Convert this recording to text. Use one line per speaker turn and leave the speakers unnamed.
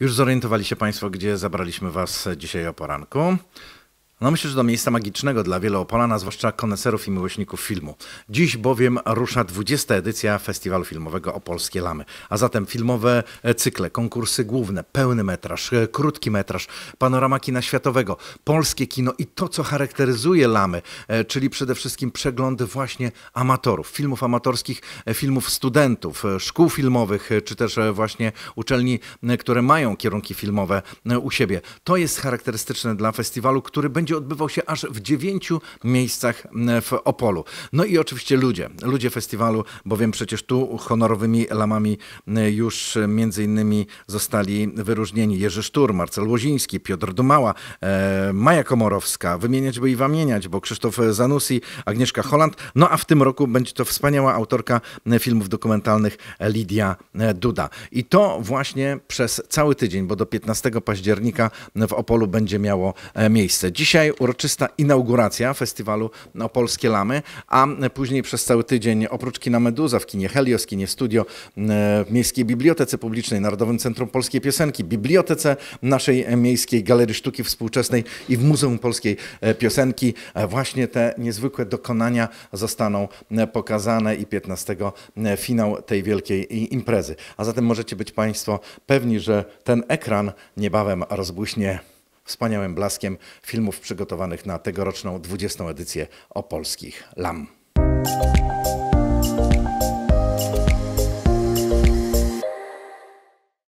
Już zorientowali się Państwo, gdzie zabraliśmy Was dzisiaj o poranku. No myślę, że do miejsca magicznego dla wielu opolana, zwłaszcza koneserów i miłośników filmu. Dziś bowiem rusza 20. edycja Festiwalu Filmowego Opolskie Lamy, a zatem filmowe e, cykle, konkursy główne, pełny metraż, e, krótki metraż, panorama kina światowego, polskie kino i to, co charakteryzuje Lamy, e, czyli przede wszystkim przeglądy właśnie amatorów, filmów amatorskich, filmów studentów, szkół filmowych, czy też właśnie uczelni, które mają kierunki filmowe u siebie. To jest charakterystyczne dla festiwalu, który będzie będzie odbywał się aż w dziewięciu miejscach w Opolu. No i oczywiście ludzie, ludzie festiwalu, bowiem przecież tu honorowymi lamami już między innymi zostali wyróżnieni Jerzy Sztur, Marcel Łoziński, Piotr Dumała, e, Maja Komorowska, wymieniać by i wamieniać, bo Krzysztof Zanusi, Agnieszka Holland, no a w tym roku będzie to wspaniała autorka filmów dokumentalnych Lidia e, Duda. I to właśnie przez cały tydzień, bo do 15 października w Opolu będzie miało e, miejsce. Dzisiaj Dzisiaj uroczysta inauguracja festiwalu Opolskie Lamy, a później przez cały tydzień oprócz kina Meduza w kinie Helios, kinie Studio, e, w Miejskiej Bibliotece Publicznej, Narodowym Centrum Polskiej Piosenki, Bibliotece naszej Miejskiej Galerii Sztuki Współczesnej i w Muzeum Polskiej e, Piosenki e, właśnie te niezwykłe dokonania zostaną pokazane i 15 finał tej wielkiej imprezy. A zatem możecie być Państwo pewni, że ten ekran niebawem rozbłyśnie wspaniałym blaskiem filmów przygotowanych na tegoroczną 20. edycję opolskich LAM.